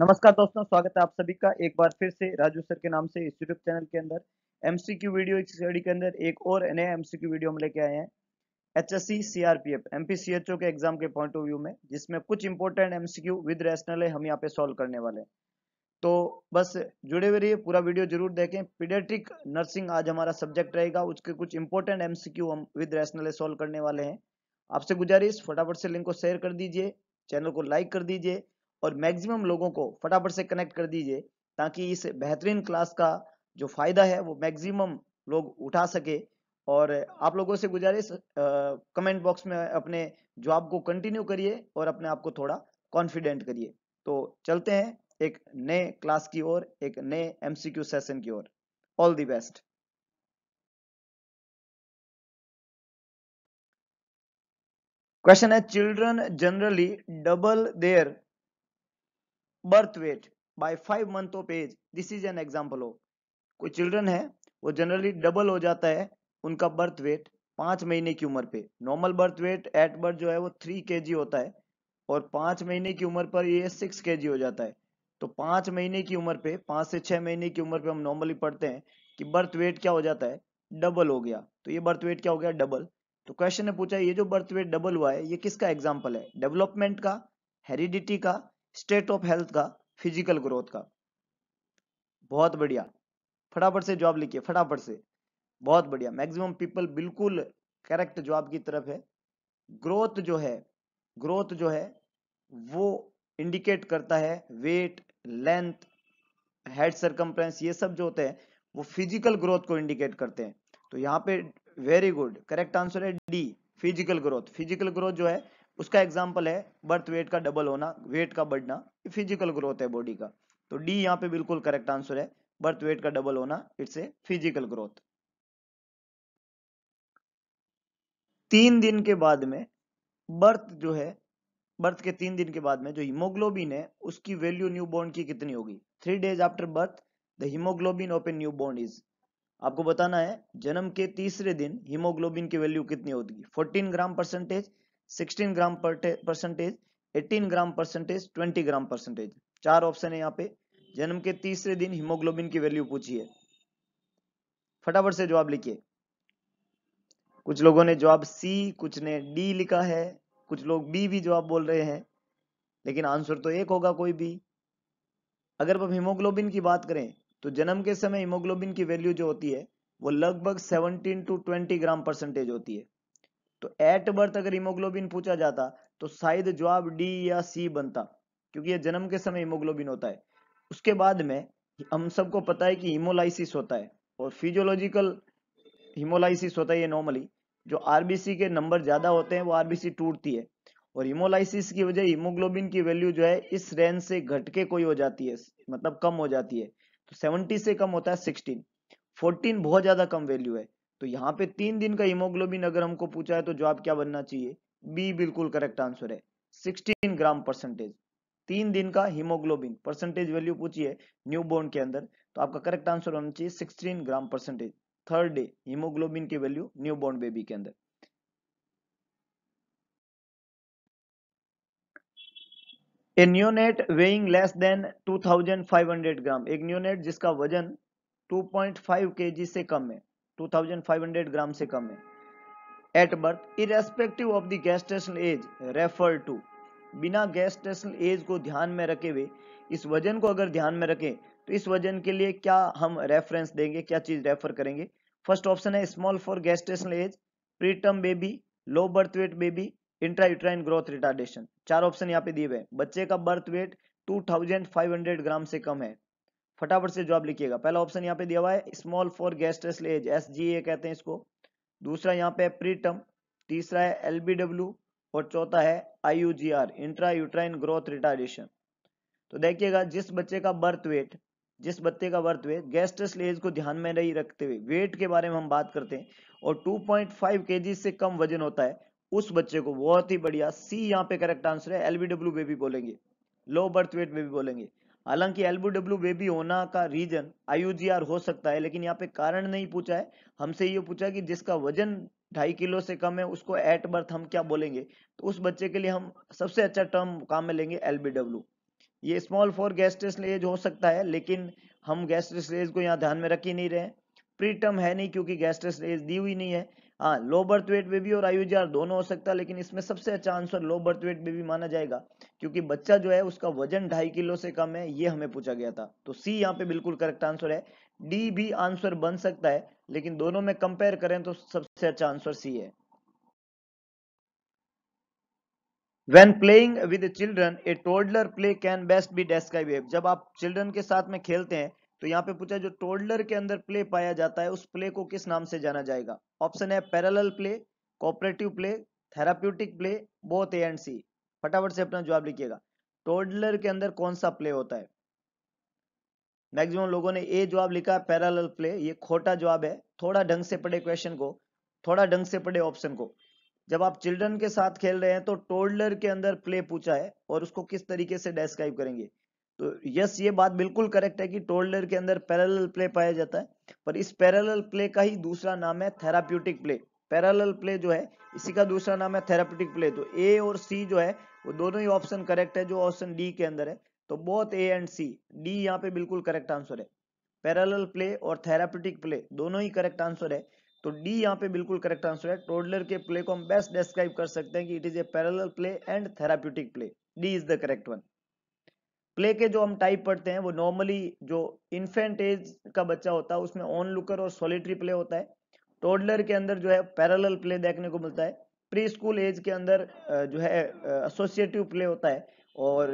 नमस्कार दोस्तों स्वागत है आप सभी का एक बार फिर से राजू सर के नाम से इस यूट्यूब चैनल के अंदर एमसीक्यू वीडियो स्टडी के अंदर एक और नए एमसीक्यू वीडियो हम लेके आए हैं एचएससी सीआरपीएफ एमपीसीएचओ के एग्जाम के पॉइंट ऑफ व्यू में जिसमें कुछ इंपॉर्टेंट एमसीक्यू विद रैशनल है हम यहाँ पे सॉल्व करने वाले हैं तो बस जुड़े हुए रहिए पूरा वीडियो जरूर देखें पीडियाट्रिक नर्सिंग आज हमारा सब्जेक्ट रहेगा उसके कुछ इंपॉर्टेंट एमसीक्यू हम विद रैशनल सॉल्व करने वाले हैं आपसे गुजारिश फटाफट से लिंक को शेयर कर दीजिए चैनल को लाइक कर दीजिए और मैक्सिमम लोगों को फटाफट से कनेक्ट कर दीजिए ताकि इस बेहतरीन क्लास का जो फायदा है वो मैक्सिमम लोग उठा सके और आप लोगों से गुजारिश कमेंट बॉक्स में अपने जॉब को कंटिन्यू करिए और अपने आप को थोड़ा कॉन्फिडेंट करिए तो चलते हैं एक नए क्लास की ओर एक नए एमसीक्यू सेशन की ओर ऑल दी बेस्ट क्वेश्चन है children generally double their birth weight by five month of age this is an example of कोई चिल्ड्रन है वो जनरली डबल हो जाता है उनका बर्थ वेट पांच महीने की उम्र पे normal birth weight at birth जो है वो थ्री के होता है और पांच महीने की उम्र पर ये सिक्स के हो जाता है तो पांच महीने की उम्र पे पांच से छह महीने की उम्र पे हम नॉर्मली पढ़ते हैं कि बर्थ वेट क्या हो जाता है डबल हो गया तो ये बर्थ वेट क्या हो गया डबल तो क्वेश्चन ने पूछा ये जो बर्थ वेट डबल हुआ है ये किसका एग्जाम्पल है डेवलपमेंट का हेरिडिटी का स्टेट ऑफ हेल्थ का फिजिकल ग्रोथ का बहुत बढ़िया फटाफट से जॉब लिखिए फटाफट से बहुत बढ़िया मैक्सिमम पीपल बिल्कुल करेक्ट जॉब की तरफ है ग्रोथ जो है ग्रोथ जो है वो इंडिकेट करता है वेट लेंथ हेड सरकमफ्रेंस ये सब जो होते हैं वो फिजिकल ग्रोथ को इंडिकेट करते हैं तो यहाँ पे वेरी गुड करेक्ट आंसर है D physical growth physical growth जो है उसका एग्जाम्पल है बर्थ वेट का डबल होना वेट का बढ़ना फिजिकल ग्रोथ है बॉडी का तो डी यहाँ पे बिल्कुल करेक्ट आंसर है बर्थ वेट का डबल होना इट्स ए फिजिकल ग्रोथ तीन दिन के बाद में बर्थ जो है बर्थ के तीन दिन के बाद में जो हीमोग्लोबिन है उसकी वैल्यू न्यू बोर्न की कितनी होगी three days after birth the haemoglobin of a born is आपको बताना है जन्म के तीसरे दिन हीमोग्लोबिन की वैल्यू कितनी होती 14 gram percentage 16 gram percentage 18 gram percentage 20 gram percentage चार ऑप्शन है यहाँ पे जन्म के तीसरे दिन हिमोग्लोबिन की वैल्यू पूछी है फटाफट से जवाब लिखिए कुछ लोगों ने जवाब सी कुछ ने डी लिखा है कुछ लोग बी भी जवाब बोल रहे हैं लेकिन आंसर तो एक होगा कोई भी अगर हम हीमोग्लोबिन की बात करें तो जन्म के समय हीमोग्लोबिन की वैल्यू जो होती है वो लगभग 17 टू 20 ग्राम परसेंटेज होती है तो एट बर्थ अगर हीमोग्लोबिन पूछा जाता तो शायद जवाब डी या सी बनता क्योंकि ये जन्म के समय हीमोग्लोबिन होता है उसके बाद में हम सबको पता है कि हिमोलाइसिस होता है और फिजियोलॉजिकल हिमोलाइसिस होता है ये नॉर्मली जो आरबीसी के नंबर ज्यादा होते हैं वो आरबीसी टूटती है और हिमोलाइसिस की वजह हीमोग्लोबिन की वैल्यू जो है इस रेंज से घटके कोई हो जाती है मतलब कम हो जाती है तो 70 से कम होता है 16 14 बहुत ज्यादा कम वैल्यू है तो यहाँ पे तीन दिन का हिमोग्लोबिन अगर हमको पूछा है तो जवाब क्या बनना चाहिए बी बिल्कुल करेक्ट आंसर है 16 ग्राम परसेंटेज तीन दिन का हीमोग्लोबिन परसेंटेज वैल्यू पूछिए बोर्न के अंदर तो आपका करेक्ट आंसर होना चाहिए 16 gram percentage third day haemoglobin की वैल्यू न्यू बोर्न बेबी के अंदर a neonate weighing less than 2500 gram एक न्यूनेट जिसका वजन 2.5 केजी से कम है 2500 ग्राम से कम है at birth irrespective of the station age refer to बिना गैस स्टेशन एज को ध्यान में रखे हुए इस वजन को अगर ध्यान में रखें तो इस वजन के लिए क्या हम रेफरेंस देंगे क्या चीज रेफर करेंगे फर्स्ट ऑप्शन है small for gestation age preterm baby low birth weight baby intra uterine growth retardation चार ऑप्शन यहाँ पे दिए हुए बच्चे का बर्थ वेट 2500 ग्राम से कम है फटाफट से जवाब लिखिएगा पहला ऑप्शन यहाँ पे दिया हुआ है small for age S G A कहते हैं इसको दूसरा यहाँ पे प्रीटम तीसरा है एलबीडब्ल्यू और चौथा है I U G R intra uterine growth retardation तो देखिएगा जिस बच्चे का बर्थ वेट जिस बच्चे का बर्थ वेट एज को ध्यान में नहीं रखते हुए वेट के बारे में हम बात करते हैं और 2.5 पॉइंट से कम वजन होता है उस बच्चे को बहुत ही बढ़िया सी यहाँ पे करेक्ट आंसर है एलबीडब्ल्यू बेबी बोलेंगे लो बर्थ वेट बेबी बोलेंगे हालांकि एलबीडब्ल्यू बेबी होना का रीजन आर हो सकता है लेकिन यहाँ पे कारण नहीं पूछा है हमसे ये पूछा कि जिसका वजन ढाई किलो से कम है उसको एट बर्थ हम क्या बोलेंगे तो उस बच्चे के लिए हम सबसे अच्छा टर्म काम में लेंगे एलबीडब्ल्यू ये स्मॉल फॉर एज हो सकता है लेकिन हम गैस्ट्रेसलेज को यहाँ ध्यान में रख ही नहीं रहे प्री टर्म है नहीं क्योंकि गैस्ट्रेसलेज दी हुई नहीं है हाँ लो बर्थ वेट बेबी और आयुजार दोनों हो सकता है लेकिन इसमें सबसे अच्छा answer low birth weight baby माना जाएगा क्योंकि बच्चा जो है उसका वजन ढाई किलो से कम है ये हमें पूछा गया था तो सी यहाँ पे बिल्कुल करेक्ट आंसर है डी भी आंसर बन सकता है लेकिन दोनों में कंपेयर करें तो सबसे अच्छा आंसर सी है When playing with children, a toddler play can best be described. जब आप चिल्ड्रन के साथ में खेलते हैं तो यहाँ पे पूछा जो टोडलर के अंदर प्ले पाया जाता है उस प्ले को किस नाम से जाना जाएगा ऑप्शन है parallel play cooperative play therapeutic play both A and C फटाफट से अपना जवाब लिखिएगा टोडलर के अंदर कौन सा प्ले होता है मैक्सिमम लोगों ने ए जवाब लिखा है पैरल प्ले ये खोटा जवाब है थोड़ा ढंग से पढ़े क्वेश्चन को थोड़ा ढंग से पढ़े ऑप्शन को जब आप चिल्ड्रन के साथ खेल रहे हैं तो टोडलर के अंदर प्ले पूछा है और उसको किस तरीके से डेस्क्राइब करेंगे तो यस ये बात बिल्कुल करेक्ट है कि टोल्डर के अंदर पैरल प्ले पाया जाता है पर इस पैरल प्ले का ही दूसरा नाम है थेराप्यूटिक प्ले पैरल प्ले जो है इसी का दूसरा नाम है थेराप्यूटिक प्ले तो ए और सी जो है वो दोनों ही ऑप्शन करेक्ट है जो ऑप्शन डी के अंदर है तो both A and C D यहाँ पे बिल्कुल करेक्ट आंसर है पैरल प्ले और थेराप्यूटिक प्ले दोनों ही करेक्ट आंसर है तो डी यहाँ पे बिल्कुल करेक्ट आंसर है टोडलर के प्ले को हम बेस्ट डिस्क्राइब कर सकते हैं कि it is a parallel play and therapeutic play D is the correct one play के जो हम टाइप पढ़ते हैं वो नॉर्मली जो इन्फेंट एज का बच्चा होता है उसमें ऑन लुकर और सॉलिटरी प्ले होता है टोडलर के अंदर जो है पैरल प्ले देखने को मिलता है प्री स्कूल एज के अंदर जो है एसोसिएटिव प्ले होता है और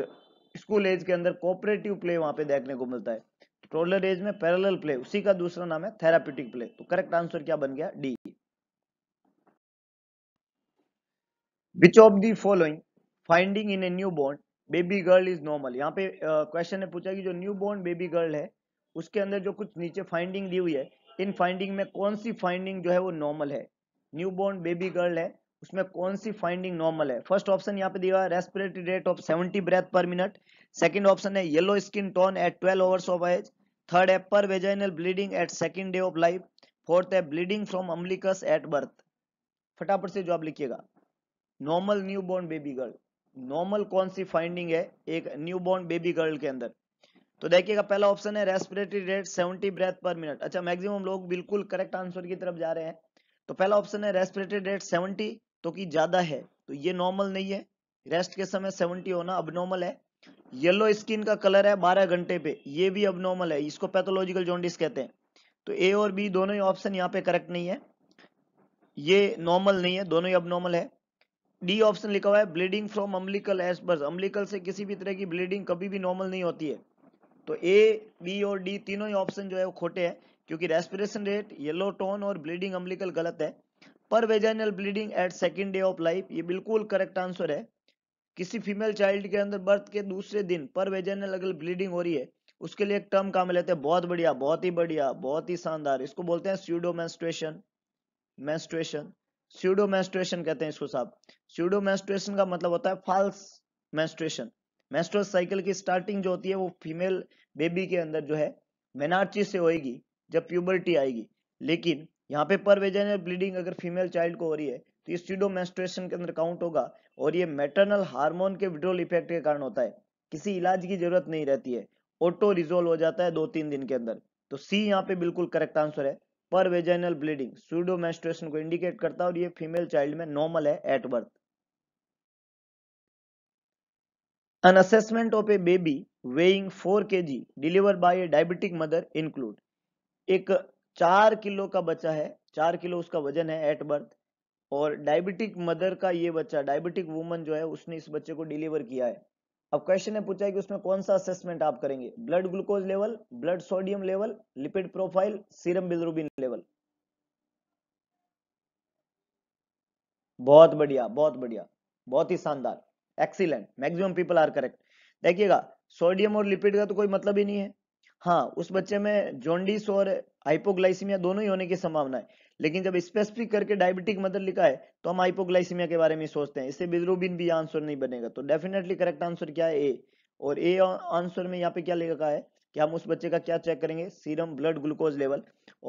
स्कूल एज के अंदर कोऑपरेटिव प्ले वहाँ पे देखने को मिलता है टोडलर एज में पैरल प्ले उसी का दूसरा नाम है थेरापिटिक प्ले तो करेक्ट आंसर क्या बन गया D which of the following finding in a new born baby girl is normal यहाँ पे क्वेश्चन ने पूछा कि जो न्यू बॉर्न बेबी गर्ल है उसके अंदर जो कुछ नीचे फाइंडिंग दी हुई है इन फाइंडिंग में कौन सी फाइंडिंग जो है वो नॉर्मल है न्यू बॉर्न बेबी गर्ल है उसमें कौन सी फाइंडिंग नॉर्मल है फर्स्ट ऑप्शन यहाँ पे दिया है respiratory rate of seventy breath per minute second option है yellow skin tone at twelve hours of age third है per vaginal bleeding at second day of life fourth है bleeding from umbilicus at birth फटाफट से जवाब लिखिएगा normal new born baby girl normal कौन सी finding है एक न्यू बॉर्न बेबी गर्ल के अंदर तो देखिएगा पहला ऑप्शन है respiratory rate 70 breath per minute अच्छा मैक्सिमम लोग बिल्कुल करेक्ट आंसर की तरफ जा रहे हैं तो पहला ऑप्शन है रेस्पिरेटरी रेट 70 तो कि ज्यादा है तो ये नॉर्मल नहीं है रेस्ट के समय 70 होना अब है येलो स्किन का कलर है बारह घंटे पे ये भी अब है इसको पैथोलॉजिकल जॉन्डिस कहते हैं तो ए और बी दोनों ही ऑप्शन यहाँ पे करेक्ट नहीं है ये नॉर्मल नहीं है दोनों ही अब है डी ऑप्शन लिखा हुआ है ब्लीडिंग फ्रॉम अम्बलिकल एस एसबर्स अम्बलिकल से किसी भी तरह की ब्लीडिंग कभी भी नॉर्मल नहीं होती है तो ए बी और डी तीनों ही ऑप्शन जो है वो खोटे हैं क्योंकि रेस्पिरेशन रेट येलो टोन और ब्लीडिंग अम्बलिकल गलत है per vaginal bleeding at second day of life ये बिल्कुल करेक्ट आंसर है किसी फीमेल चाइल्ड के अंदर बर्थ के दूसरे दिन पर वेजाइनल अगर ब्लीडिंग हो रही है उसके लिए एक टर्म काम लेते हैं बहुत बढ़िया बहुत ही बढ़िया बहुत ही शानदार इसको बोलते हैं pseudo menstruation menstruation pseudo menstruation कहते हैं इसको साहब स्यूडो मैस्ट्रेशन का मतलब होता है फॉल्स मैस्ट्रेशन मेंस्ट्रुअल साइकिल की स्टार्टिंग जो होती है वो फीमेल बेबी के अंदर जो है मेनार्ची से होएगी जब प्यूबर्टी आएगी लेकिन यहाँ पे पर वेजाइनल ब्लीडिंग अगर फीमेल चाइल्ड को हो रही है तो ये स्यूडो मैस्ट्रेशन के अंदर काउंट होगा और ये मेटरनल हार्मोन के विड्रोल इफेक्ट के कारण होता है किसी इलाज की जरूरत नहीं रहती है ऑटो रिजोल्व हो जाता है दो तीन दिन के अंदर तो सी यहाँ पे बिल्कुल करेक्ट आंसर है per vaginal bleeding pseudo menstruation को इंडिकेट करता है और ये फीमेल चाइल्ड में नॉर्मल है at birth an assessment of a baby weighing 4 kg delivered by a diabetic mother include एक चार किलो का बच्चा है चार किलो उसका वजन है एट बर्थ और डायबिटिक मदर का ये बच्चा डायबिटिक वुमन जो है उसने इस बच्चे को डिलीवर किया है अब क्वेश्चन ने पूछा है कि उसमें कौन सा असेसमेंट आप करेंगे blood glucose level blood sodium level lipid profile serum bilirubin level बहुत बढ़िया बहुत बढ़िया बहुत ही शानदार excellent maximum people are correct देखिएगा सोडियम और लिपिड का तो कोई मतलब ही नहीं है हाँ उस बच्चे में जोंडिस और हाइपोग्लाइसिमिया दोनों ही होने की संभावना है लेकिन जब स्पेसिफिक करके डायबिटिक मदर लिखा है तो हम हाइपोग्लाइसीमिया के बारे में सोचते हैं इससे बिजरोबिन भी आंसर नहीं बनेगा तो डेफिनेटली करेक्ट आंसर क्या है ए और ए आंसर में यहाँ पे क्या लिखा है कि हम उस बच्चे का क्या चेक करेंगे सीरम ब्लड ग्लूकोज लेवल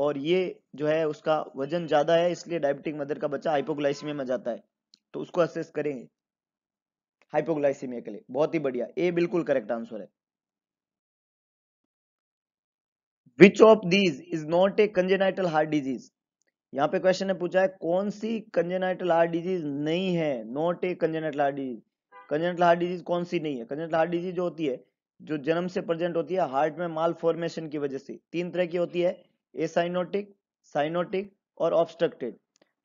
और ये जो है उसका वजन ज्यादा है इसलिए डायबिटिक मदर का बच्चा हाइपोग्लाइसीमिया में जाता है तो उसको असेस करेंगे हाइपोग्लाइसीमिया के लिए बहुत ही बढ़िया ए बिल्कुल करेक्ट आंसर है which of these is not a congenital heart disease यहाँ पे क्वेश्चन ने पूछा है कौन सी कंजेनाइटल हार्ट डिजीज नहीं है not a congenital heart disease congenital heart disease कौन सी नहीं है कंजेनाइटल हार्ट डिजीज जो होती है जो जन्म से प्रेजेंट होती है हार्ट में माल फॉर्मेशन की वजह से तीन तरह की होती है ए साइनोटिक साइनोटिक और ऑब्स्ट्रक्टेड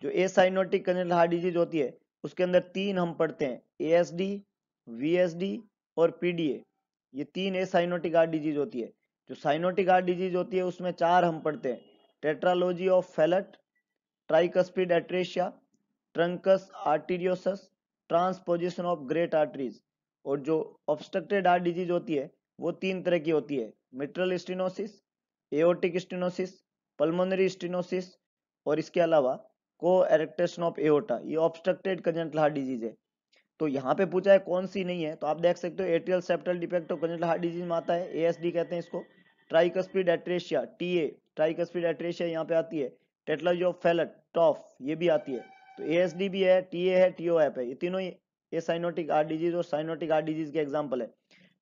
जो acyanotic congenital heart disease होती है उसके अंदर तीन हम पढ़ते हैं A S D V S D और पी डी ए ये तीन ए साइनोटिक हार्ट डिजीज होती है जो साइनोटिक हार्ट डिजीज होती है उसमें चार हम पढ़ते हैं tetralogy of Fallot tricuspid atresia truncus arteriosus transposition of great arteries और जो ऑब्स्ट्रक्टेड आर्ट डिजीज होती है वो तीन तरह की होती है mitral stenosis aortic stenosis pulmonary stenosis और इसके अलावा को एरेक्टेशन ऑफ एओटा ये ऑब्स्ट्रक्टेड कंजेंटल हार्ट डिजीज है तो यहाँ पे पूछा है कौन सी नहीं है तो आप देख सकते हो atrial septal defect of congenital heart disease में आता है एएसडी कहते हैं इसको tricuspid atresia TA tricuspid atresia यहाँ पे आती है टेटलॉजी ऑफ फेलट टॉफ ये भी आती है तो ए एस डी भी है टी ए है टीओ ऐप है ये तीनों ये साइनोटिक हार्ट डिजीज और साइनोटिक हार्ट डिजीज के एग्जाम्पल है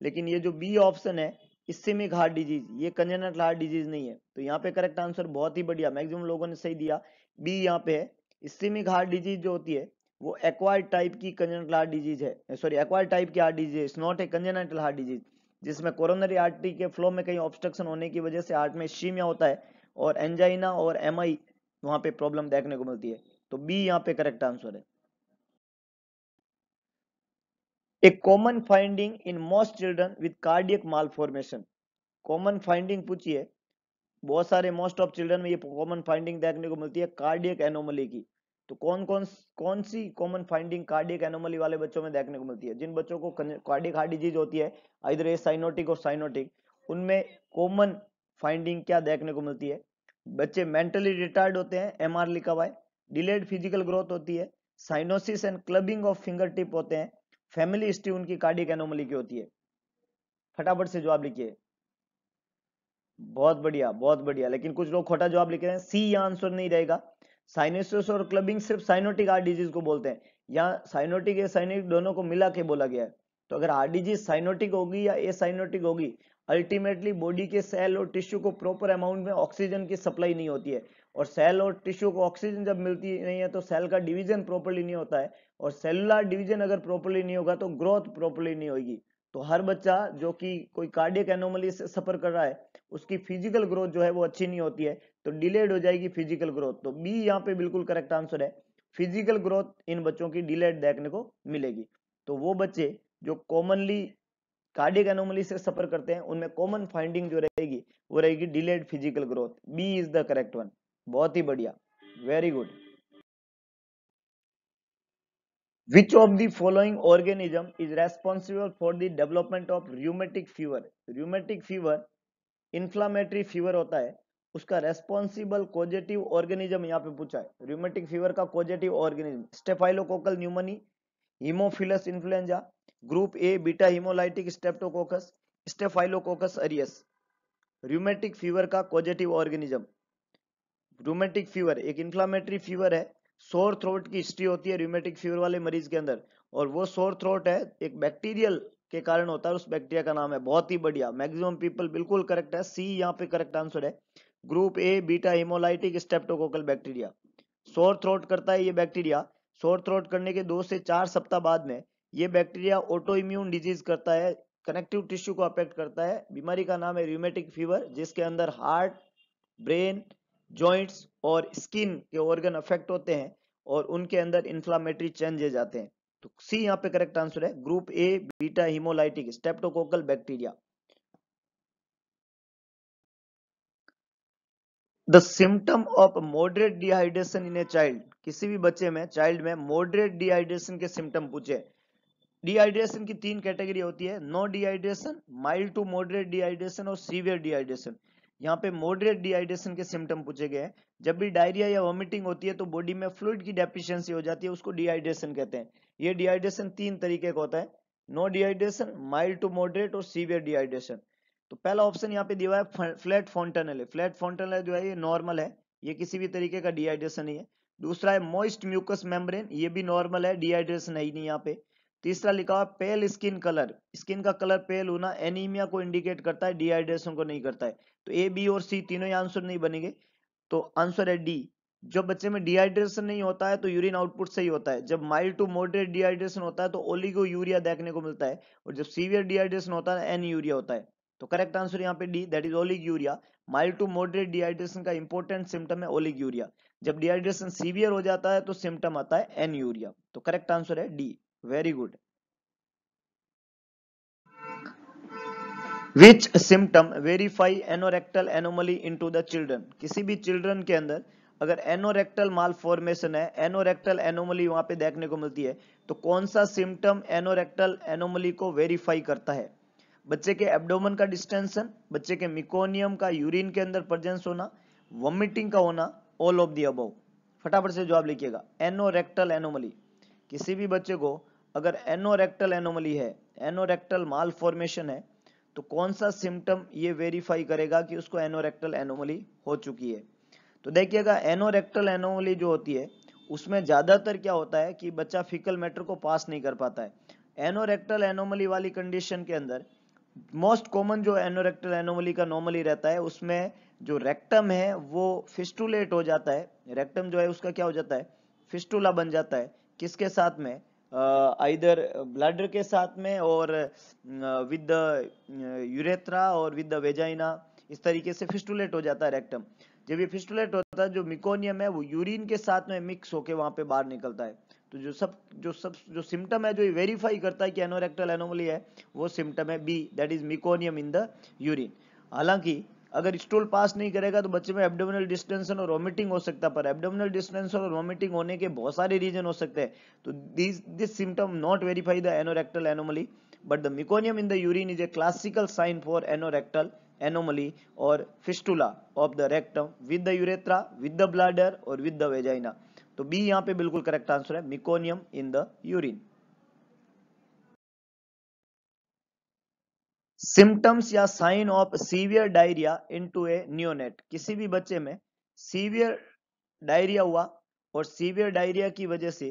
लेकिन ये जो बी ऑप्शन है इस्सेमिक हार्ट डिजीज ये कंजेनटल हार्ट डिजीज नहीं है तो यहाँ पे करेक्ट आंसर बहुत ही बढ़िया मैक्सिमम लोगों ने सही दिया बी यहाँ पे है इस्सेमिक हार्ट डिजीज जो होती है वो एक्वायर टाइप की कंजेनटल हार्ट डिजीज है सॉरी एक्वायर टाइप की heart disease is not a congenital heart disease जिसमें कोरोनरी आर्टरी के फ्लो में कहीं ऑब्स्ट्रक्शन होने की वजह से हार्ट में शीमिया होता है और एंजाइना और एम वहां पे प्रॉब्लम देखने को मिलती है तो बी यहाँ पे करेक्ट आंसर है a common finding in most children with cardiac formation common finding पूछिए बहुत सारे मोस्ट ऑफ चिल्ड्रन में ये कॉमन फाइंडिंग देखने को मिलती है कार्डियक एनोमली की तो कौन कौन कौन सी कॉमन फाइंडिंग कार्डियक एनोमली वाले बच्चों में देखने को मिलती है जिन बच्चों को कार्डिक हार्ट डिजीज होती है इधर ए साइनोटिक और साइनोटिक उनमें कॉमन फाइंडिंग क्या देखने को मिलती है बच्चे मेंटली रिटायर्ड होते हैं एम लिखा हुआ है डिलेड फिजिकल ग्रोथ होती है cyanosis and clubbing of finger tip होते हैं फैमिली हिस्ट्री उनकी कार्डिक एनोमली की होती है फटाफट से जवाब लिखिए बहुत बढ़िया बहुत बढ़िया लेकिन कुछ लोग खोटा जवाब लिख रहे हैं सी या आंसर नहीं रहेगा साइनोसिस और क्लबिंग सिर्फ साइनोटिक हार्ट डिजीज को बोलते हैं यहाँ साइनोटिक या साइनोटिक दोनों को मिला के बोला गया है तो अगर हार्ट डिजीज साइनोटिक होगी या ए साइनोटिक होगी अल्टीमेटली बॉडी के सेल और टिश्यू को प्रॉपर अमाउंट में ऑक्सीजन की सप्लाई नहीं होती है और सेल और टिश्यू को ऑक्सीजन जब मिलती नहीं है तो सेल का डिवीजन प्रॉपरली नहीं होता है और सेलुलर डिवीजन अगर प्रॉपरली नहीं होगा तो ग्रोथ प्रॉपरली नहीं होगी तो हर बच्चा जो कि कोई कार्डियक एनोमली से सफर कर रहा है उसकी फिजिकल ग्रोथ जो है वो अच्छी नहीं होती है तो डिलेड हो जाएगी फिजिकल ग्रोथ तो बी यहाँ पे बिल्कुल करेक्ट आंसर है फिजिकल ग्रोथ इन बच्चों की डिलेड देखने को मिलेगी तो वो बच्चे जो कॉमनली कार्डिक एनोमली से सफर करते हैं उनमें कॉमन फाइंडिंग जो रहेगी वो रहेगी delayed physical growth B is the correct one बहुत ही बढ़िया very good which of the following organism is responsible for the development of rheumatic fever rheumatic fever inflammatory fever होता है उसका responsible causative organism यहाँ पे पूछा है Rheumatic fever का causative organism, staphylococcal pneumoniae haemophilus influenza group A beta haemolytic streptococcus staphylococcus aureus rheumatic fever का positive organism rheumatic fever एक इंफ्लामेटरी फीवर है सोर थ्रोट की हिस्ट्री होती है रूमेटिक फीवर वाले मरीज के अंदर और वो सोर थ्रोट है एक बैक्टीरियल के कारण होता है उस बैक्टीरिया का नाम है बहुत ही बढ़िया मैक्सिमम पीपल बिल्कुल करेक्ट है सी यहाँ पे करेक्ट आंसर है group A beta haemolytic streptococcal bacteria sore throat करता है ये बैक्टीरिया सोर थ्रोट करने के दो से चार सप्ताह बाद में ये बैक्टीरिया ऑटो इम्यून डिजीज करता है कनेक्टिव टिश्यू को अफेक्ट करता है बीमारी का नाम है र्यूमेटिक फीवर जिसके अंदर हार्ट ब्रेन जॉइंट्स और स्किन के ऑर्गन अफेक्ट होते हैं और उनके अंदर इंफ्लामेटरी चेंजेज आते हैं तो सी यहाँ पे करेक्ट आंसर है group A beta haemolytic streptococcal bacteria the symptom of moderate dehydration in a child किसी भी बच्चे में चाइल्ड में मॉडरेट डिहाइड्रेशन के सिम्टम पूछे डिहाइड्रेशन की तीन कैटेगरी होती है no dehydration mild to moderate dehydration और सीवियर डिहाइड्रेशन यहाँ पे मॉडरेट डिहाइड्रेशन के सिम्टम पूछे गए हैं जब भी डायरिया या वॉमिटिंग होती है तो बॉडी में फ्लूड की डेफिशिएंसी हो जाती है उसको डिहाइड्रेशन कहते हैं ये डिहाइड्रेशन तीन तरीके का होता है no dehydration mild to moderate और सीवियर डिहाइड्रेशन तो पहला ऑप्शन यहाँ पे दिया है फ्लैट फॉन्टनल है फ्लैट फॉन्टनल जो है ये नॉर्मल है ये किसी भी तरीके का डिहाइड्रेशन नहीं है दूसरा है मॉइस्ट म्यूकस मेम्ब्रेन ये भी नॉर्मल है डिहाइड्रेशन है ही नहीं यहाँ पे तीसरा लिखा हुआ पेल स्किन कलर स्किन का कलर पेल होना एनीमिया को इंडिकेट करता है डिहाइड्रेशन को नहीं करता है तो ए बी और सी तीनों ही आंसर नहीं बनेंगे तो आंसर है डी जब बच्चे में डिहाइड्रेशन नहीं होता है तो यूरिन आउटपुट सही होता है जब माइल्ड टू मॉडरेट डिहाइड्रेशन होता है तो ओलिगो यूरिया देखने को मिलता है और जब सीवियर डिहाइड्रेशन होता है एन यूरिया होता है तो करेक्ट आंसर यहाँ पे D that is oliguria mild to moderate dehydration का इंपॉर्टेंट सिम्टम है ओलिग यूरिया जब डिहाइड्रेशन सीवियर हो जाता है तो सिम्टम आता है एन यूरिया तो करेक्ट आंसर है D Very good. Which symptom verify anorectal anomaly into the children किसी भी चिल्ड्रन के अंदर अगर एनोरेक्टल माल फॉर्मेशन है एनोरेक्टल एनोमली वहां पे देखने को मिलती है तो कौन सा सिम्टम एनोरेक्टल एनोमली को वेरीफाई करता है बच्चे के एब्डोमन का डिस्टेंशन बच्चे के मिकोनियम का यूरिन के अंदर प्रजेंस होना वॉमिटिंग का होना ऑल ऑफ दी अबव फटाफट से जवाब लिखिएगा एनोरेक्टल एनोमली किसी भी बच्चे को अगर एनोरेक्टल एनोमली है एनोरेक्टल माल फॉर्मेशन है तो कौन सा सिम्टम ये वेरीफाई करेगा कि उसको एनोरेक्टल एनोमली हो चुकी है तो देखिएगा एनोरेक्टल एनोमली जो होती है उसमें ज्यादातर क्या होता है कि बच्चा फिकल मैटर को पास नहीं कर पाता है एनोरेक्टल एनोमली वाली कंडीशन के अंदर मोस्ट कॉमन जो एनोरेक्टल एनोमली का नॉर्मली रहता है उसमें जो रेक्टम है वो फिस्टुलेट हो जाता है रेक्टम जो है उसका क्या हो जाता है फिस्टूला बन जाता है किसके साथ में आइदर ब्लडर के साथ में और विद द यूरेथ्रा और विद द वेजाइना इस तरीके से फिस्टुलेट हो जाता है रेक्टम जब ये फिस्टुलेट होता है जो मिकोनियम है वो यूरिन के साथ में मिक्स होके वहां पे बाहर निकलता है तो जो सब जो सब जो सिम्टम है जो ये वेरीफाई करता है कि एनोरेक्टल एनोमली है वो सिम्टम है B that is meconium in the urine हालांकि अगर स्टूल पास नहीं करेगा तो बच्चे में एब्डोमिनल डिस्टेंशन और वॉमिटिंग हो सकता है पर एब्डोमिनल डिस्टेंशन और वॉमिटिंग होने के बहुत सारे रीजन हो सकते हैं तो this this symptom not verify the anorectal anomaly but the meconium in the urine is a classical sign for anorectal anomaly और fistula of the rectum with the urethra with the bladder और with the vagina तो B यहाँ पे बिल्कुल correct answer है meconium in the urine symptoms या sign of severe diarrhoea into a neonate किसी भी बच्चे में सीवियर डायरिया हुआ और सीवियर डायरिया की वजह से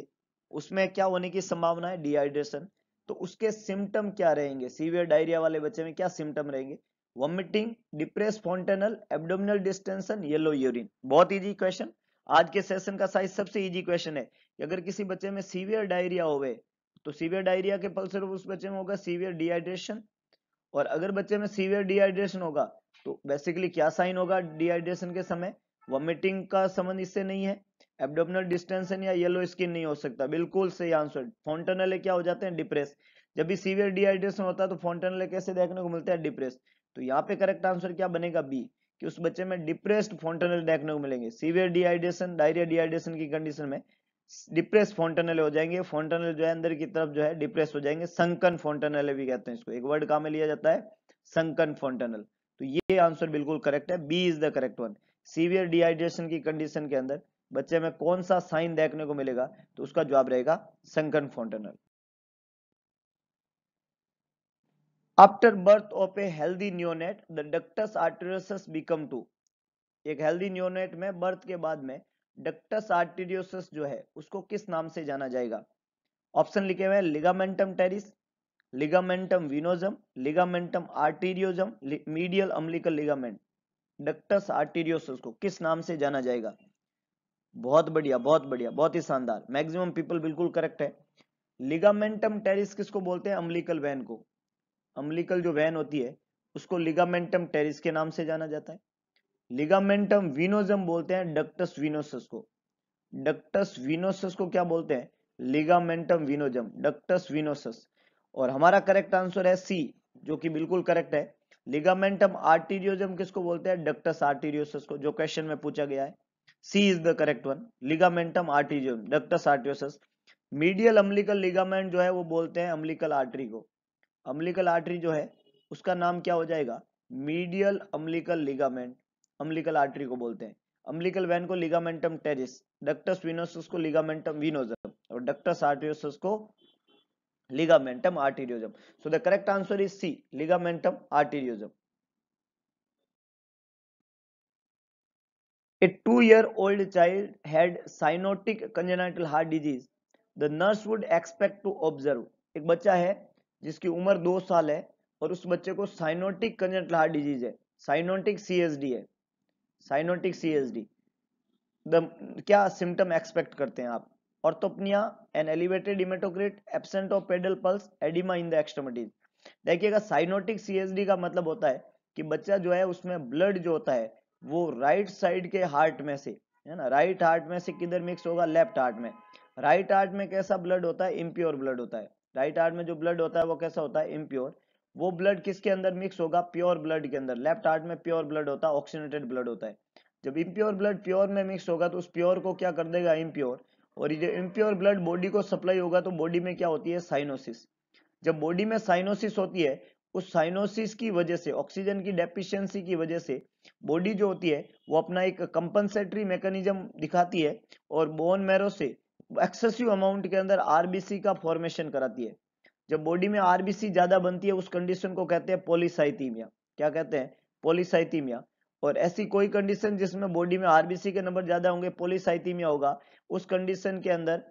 उसमें क्या होने की संभावना है डिहाइड्रेशन तो उसके सिम्टम क्या रहेंगे सीवियर डायरिया वाले बच्चे में क्या सिम्टम रहेंगे vomiting depress fontanelle abdominal distension yellow urine बहुत इजी क्वेश्चन आज के सेशन का साइज सबसे इजी क्वेश्चन है कि अगर किसी बच्चे में सीवियर डायरिया हो तो सीवियर डायरिया के फलस्वरूप उस बच्चे में होगा सीवियर डिहाइड्रेशन और अगर बच्चे में सीवियर डिहाइड्रेशन होगा तो बेसिकली क्या साइन होगा डिहाइड्रेशन के समय वॉमिटिंग का संबंध इससे नहीं है एबडोमिनल डिस्टेंशन या येलो स्किन नहीं हो सकता बिल्कुल सही आंसर फोन्टनले क्या हो जाते हैं डिप्रेस जब भी सीवियर डिहाइड्रेशन होता है तो फोन्टनले कैसे देखने को मिलता है डिप्रेस तो यहाँ पे करेक्ट आंसर क्या बनेगा बी कि उस बच्चे में डिप्रेस्ड फोन्टनल देखने को मिलेंगे सीवियर डिहाइड्रेशन डायरिया डिहाइड्रेशन की कंडीशन में डिप्रेस फोनटनल हो जाएंगे फोनटनल जो है अंदर की तरफ जो है डिप्रेस हो जाएंगे संकन फोनटनल भी कहते हैं इसको एक वर्ड काम में लिया जाता है संकन फोनटनल तो ये आंसर बिल्कुल करेक्ट है B is the correct one severe dehydration की कंडीशन के अंदर बच्चे में कौन सा साइन देखने को मिलेगा तो उसका जवाब रहेगा sunken fontanelle after birth of a healthy neonate the ductus arteriosus become to एक हेल्दी न्योनेट में बर्थ के बाद में डक्टस आर्टेरियोसस जो है उसको किस नाम से जाना जाएगा ऑप्शन लिखे हुए हैं ligamentum teres ligamentum venosum ligamentum arteriosum medial umbilical ligament ductus arteriosus को किस नाम से जाना जाएगा बहुत बढ़िया बहुत बढ़िया बहुत ही शानदार मैक्सिमम पीपल बिल्कुल करेक्ट है लिगामेंटम टेरिस किसको बोलते हैं अम्लिकल वैन को अम्लिकल जो वैन होती है उसको लिगामेंटम टेरिस के नाम से जाना जाता है लिगामेंटम विनोजम बोलते हैं डक्टस विनोसस को डक्टस विनोसस को क्या बोलते हैं लिगामेंटम विनोजम डक्टस विनोसस और हमारा करेक्ट आंसर है सी जो कि बिल्कुल करेक्ट है लिगामेंटम आर्टीरियोजम किसको बोलते हैं डक्टस आर्टीरियोसस को जो क्वेश्चन में पूछा गया है C is the correct one ligamentum arteriosum ductus arteriosus medial umbilical ligament जो है वो बोलते हैं अम्लिकल आर्टरी को अम्लिकल आर्टरी जो है उसका नाम क्या हो जाएगा medial umbilical ligament umbilical artery को बोलते हैं अम्लिकल वैन को लिगामेंटम टेरिस डक्टस विनोसस को लिगामेंटम विनोजम और डक्टस आर्टियोसस को ligamentum arteriosum so the correct answer is C ligamentum arteriosum A two-year-old child had cyanotic congenital heart disease. The nurse would expect to observe. एक बच्चा है जिसकी उम्र दो साल है और उस बच्चे को साइनोटिक कंजेंटल हार्ट डिजीज है साइनोटिक सीएसडी है साइनोटिक सीएसडी क्या सिम्टम एक्सपेक्ट करते हैं आप orthopnoea and elevated haematocrit absent of pedal pulse oedema in the extremities देखिएगा साइनोटिक सीएसडी का मतलब होता है कि बच्चा जो है उसमें ब्लड जो होता है वो राइट right साइड के हार्ट में से है ना राइट हार्ट में से किधर मिक्स होगा लेफ्ट हार्ट में राइट right हार्ट में कैसा ब्लड होता है इम्प्योर ब्लड होता है राइट right हार्ट में जो ब्लड होता है वो कैसा होता है इम्प्योर वो ब्लड किसके अंदर मिक्स होगा प्योर ब्लड के अंदर लेफ्ट हार्ट में प्योर ब्लड होता है ऑक्सीनेटेड ब्लड होता है जब इम्प्योर ब्लड प्योर में मिक्स होगा तो उस प्योर को क्या कर देगा इम्प्योर और ये इम्प्योर ब्लड बॉडी को सप्लाई होगा तो बॉडी में क्या होती है साइनोसिस जब बॉडी में साइनोसिस होती है उस साइनोसिस की वजह से ऑक्सीजन की डेफिशिएंसी की वजह से बॉडी जो होती है वो अपना एक कंपनसेटरी मैकेनिज्म दिखाती है और बोन मैरो से एक्सेसिव अमाउंट के अंदर आरबीसी का फॉर्मेशन कराती है जब बॉडी में आरबीसी ज्यादा बनती है उस कंडीशन को कहते हैं पोलिसाइथीमिया क्या कहते हैं पोलिसाइथीमिया और ऐसी कोई कंडीशन जिसमें बॉडी में आरबीसी के नंबर ज्यादा होंगे पोलिसाइथीमिया होगा उस कंडीशन के अंदर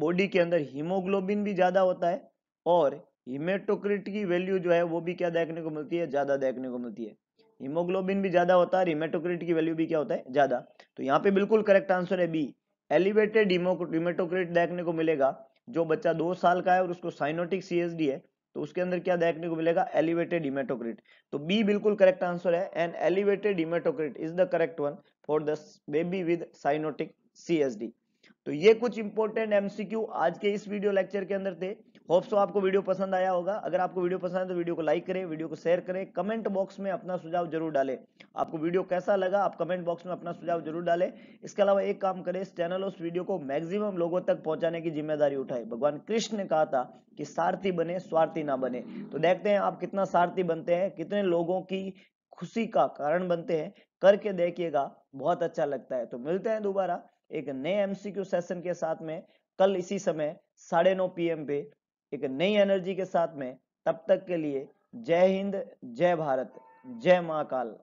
बॉडी के अंदर हीमोग्लोबिन भी ज्यादा होता है और हिमेटोक्रिट की वैल्यू जो है वो भी क्या देखने को मिलती है ज्यादा देखने को मिलती है हीमोग्लोबिन भी ज्यादा होता है हिमेटोक्रिट की वैल्यू भी क्या होता है ज्यादा तो यहाँ पे बिल्कुल करेक्ट आंसर है बी एलिवेटेड हिमोटोक्रिट देखने को मिलेगा जो बच्चा दो साल का है और उसको साइनोटिक सीएसडी है तो उसके अंदर क्या देखने को मिलेगा एलिवेटेड इमेटोक्रिट तो बी बिल्कुल करेक्ट आंसर है and elevated haematocrit is the correct one for the baby with cyanotic CSD तो ये कुछ इंपॉर्टेंट एमसीक्यू आज के इस वीडियो लेक्चर के अंदर थे होप सो आपको वीडियो पसंद आया होगा अगर आपको वीडियो पसंद है तो वीडियो को लाइक करें वीडियो को शेयर करें कमेंट बॉक्स में अपना सुझाव जरूर डालें आपको वीडियो कैसा लगा आप कमेंट बॉक्स में अपना सुझाव जरूर डालें इसके अलावा एक काम करें इस चैनल और वीडियो को मैक्सिमम लोगों तक पहुंचाने की जिम्मेदारी उठाए भगवान कृष्ण ने कहा था कि सारथी बने स्वार्थी ना बने तो देखते हैं आप कितना सारथी बनते हैं कितने लोगों की खुशी का कारण बनते हैं करके देखिएगा बहुत अच्छा लगता है तो मिलते हैं दोबारा एक नए एमसीक्यू सेशन के साथ में कल इसी समय साढ़े नौ पी पे एक नई एनर्जी के साथ में तब तक के लिए जय हिंद जय भारत जय महाकाल